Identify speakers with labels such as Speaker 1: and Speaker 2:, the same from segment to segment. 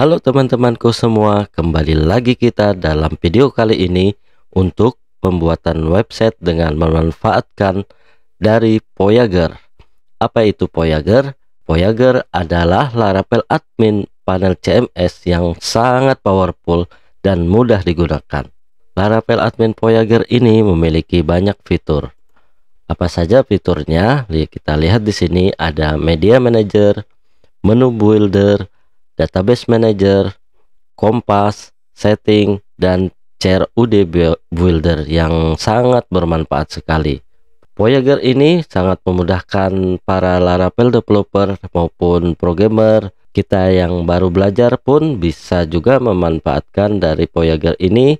Speaker 1: Halo teman-temanku semua, kembali lagi kita dalam video kali ini untuk pembuatan website dengan memanfaatkan dari Voyager. Apa itu Voyager? Voyager adalah Laravel admin panel CMS yang sangat powerful dan mudah digunakan. Laravel admin Voyager ini memiliki banyak fitur. Apa saja fiturnya? Kita lihat di sini ada media manager, menu builder, Database Manager, Kompas, Setting, dan CRUD Builder yang sangat bermanfaat sekali. Voyager ini sangat memudahkan para Laravel developer maupun programmer kita yang baru belajar pun bisa juga memanfaatkan dari Voyager ini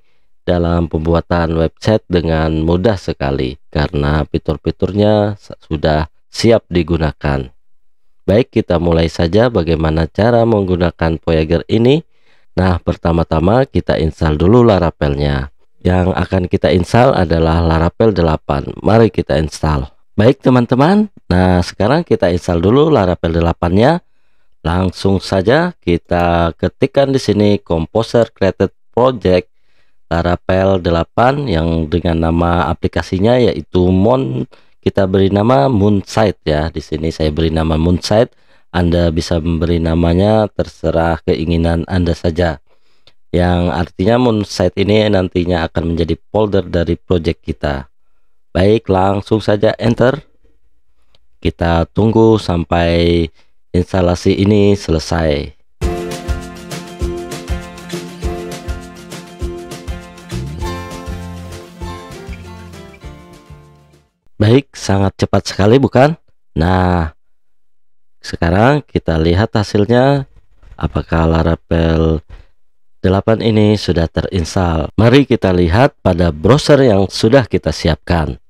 Speaker 1: dalam pembuatan website dengan mudah sekali karena fitur-fiturnya sudah siap digunakan. Baik, kita mulai saja bagaimana cara menggunakan Voyager ini. Nah, pertama-tama kita install dulu Laravelnya. Yang akan kita install adalah Laravel 8. Mari kita install. Baik, teman-teman. Nah, sekarang kita install dulu Laravel 8-nya. Langsung saja kita ketikkan di sini Composer Created Project Laravel 8 yang dengan nama aplikasinya yaitu Mon kita beri nama Moonsite ya. Di sini saya beri nama Moonsite. Anda bisa memberi namanya terserah keinginan Anda saja. Yang artinya Moonsite ini nantinya akan menjadi folder dari project kita. Baik, langsung saja enter. Kita tunggu sampai instalasi ini selesai. Baik, sangat cepat sekali bukan? Nah, sekarang kita lihat hasilnya apakah Laravel 8 ini sudah terinstal. Mari kita lihat pada browser yang sudah kita siapkan.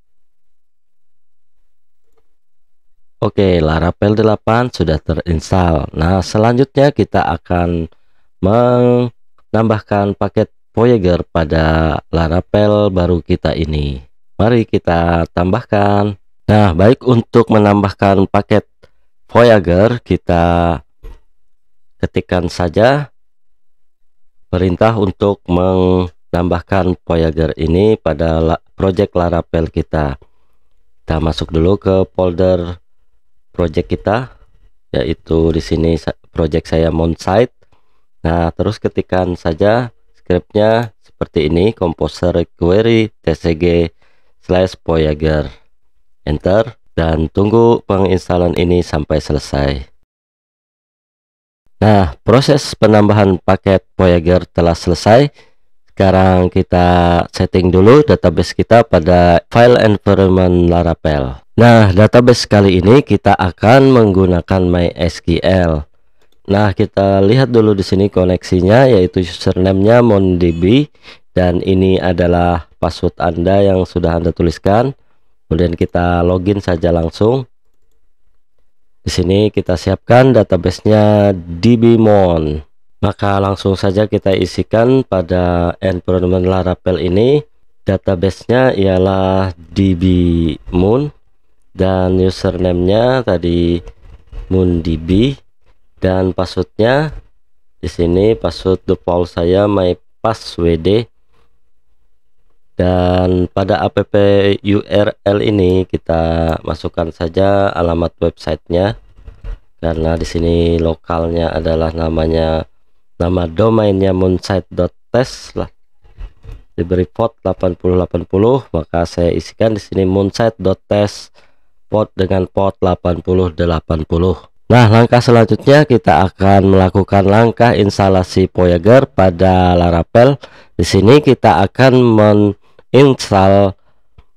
Speaker 1: Oke, Laravel 8 sudah terinstal. Nah, selanjutnya kita akan menambahkan paket Voyager pada Laravel baru kita ini. Mari kita tambahkan. Nah, baik untuk menambahkan paket Voyager, kita ketikkan saja perintah untuk menambahkan Voyager ini pada project Laravel kita. Kita masuk dulu ke folder project kita, yaitu di sini project saya Mount Nah, terus ketikkan saja scriptnya seperti ini, Composer Query TCG slash Voyager. Enter dan tunggu penginstalan ini sampai selesai. Nah, proses penambahan paket Voyager telah selesai. Sekarang kita setting dulu database kita pada file environment Laravel. Nah, database kali ini kita akan menggunakan MySQL. Nah, kita lihat dulu di sini koneksinya yaitu username-nya mondb dan ini adalah password Anda yang sudah Anda tuliskan. Kemudian kita login saja langsung. Di sini kita siapkan databasenya dbmon. Maka langsung saja kita isikan pada environment Laravel ini. Databasenya ialah DBMon dan username-nya tadi moondb dan passwordnya di sini password default saya my password dan pada app URL ini kita masukkan saja alamat websitenya karena di sini lokalnya adalah namanya nama domainnya moonsite.test lah diberi port 8080 maka saya isikan di sini moonsite.test port dengan port 8080 nah langkah selanjutnya kita akan melakukan langkah instalasi Voyager pada Laravel di sini kita akan men install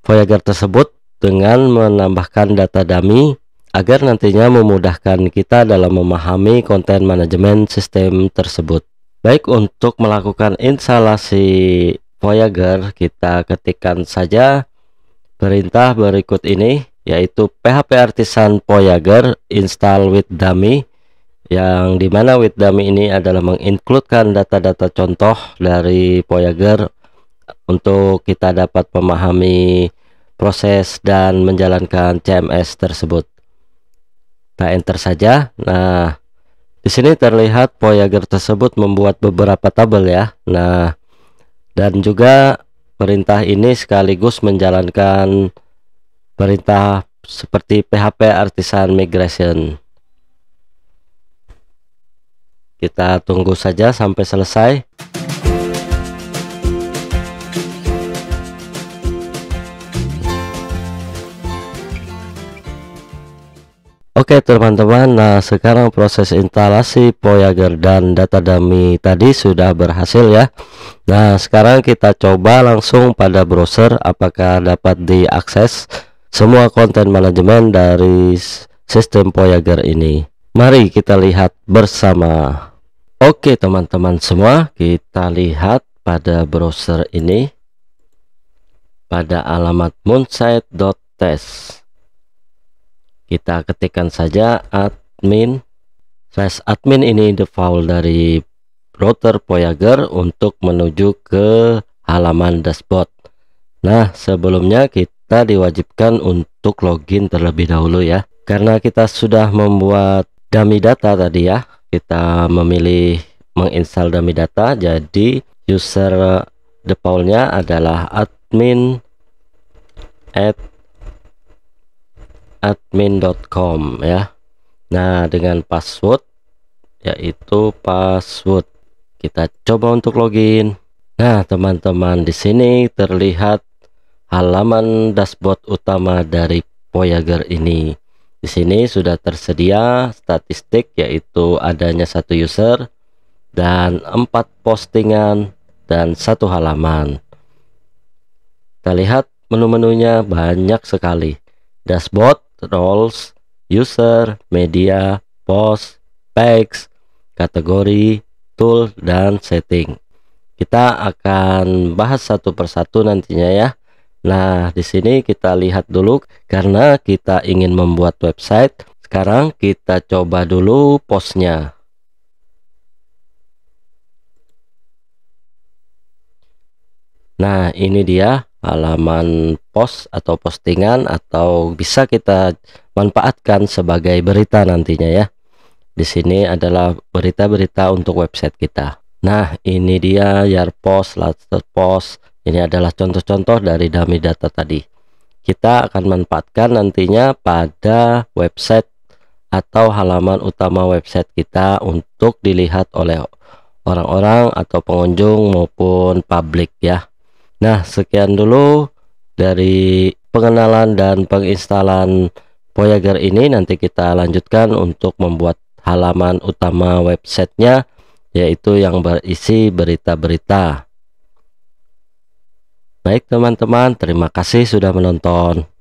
Speaker 1: Voyager tersebut dengan menambahkan data dummy agar nantinya memudahkan kita dalam memahami konten manajemen sistem tersebut. Baik, untuk melakukan instalasi Voyager, kita ketikkan saja perintah berikut ini, yaitu PHP Artisan Voyager install with dummy, yang dimana with dummy ini adalah menginkludkan data-data contoh dari Voyager untuk kita dapat memahami proses dan menjalankan CMS tersebut. Kita enter saja. Nah, di sini terlihat Voyager tersebut membuat beberapa tabel ya. Nah, dan juga perintah ini sekaligus menjalankan perintah seperti PHP artisan migration. Kita tunggu saja sampai selesai. Oke teman-teman, nah sekarang proses instalasi Voyager dan data dummy tadi sudah berhasil ya. Nah sekarang kita coba langsung pada browser apakah dapat diakses semua konten manajemen dari sistem Voyager ini. Mari kita lihat bersama. Oke teman-teman semua, kita lihat pada browser ini pada alamat moonsite.test kita ketikkan saja admin slash admin ini default dari router Voyager untuk menuju ke halaman dashboard nah sebelumnya kita diwajibkan untuk login terlebih dahulu ya karena kita sudah membuat dummy data tadi ya kita memilih menginstal dummy data jadi user defaultnya adalah admin at admin.com ya Nah dengan password yaitu password kita coba untuk login Nah teman-teman di sini terlihat halaman dashboard utama dari Voyager ini di sini sudah tersedia statistik yaitu adanya satu user dan empat postingan dan satu halaman kita lihat menu-menunya banyak sekali dashboard roles, user, media, post, packs, kategori, tool, dan setting. Kita akan bahas satu persatu nantinya ya. Nah, di sini kita lihat dulu karena kita ingin membuat website. Sekarang kita coba dulu posnya. Nah ini dia halaman post atau postingan atau bisa kita manfaatkan sebagai berita nantinya ya. Di sini adalah berita-berita untuk website kita. Nah ini dia post latest Post. Ini adalah contoh-contoh dari dummy data tadi. Kita akan manfaatkan nantinya pada website atau halaman utama website kita untuk dilihat oleh orang-orang atau pengunjung maupun publik ya. Nah, sekian dulu dari pengenalan dan penginstalan Voyager ini. Nanti kita lanjutkan untuk membuat halaman utama websitenya, yaitu yang berisi berita-berita. Baik teman-teman, terima kasih sudah menonton.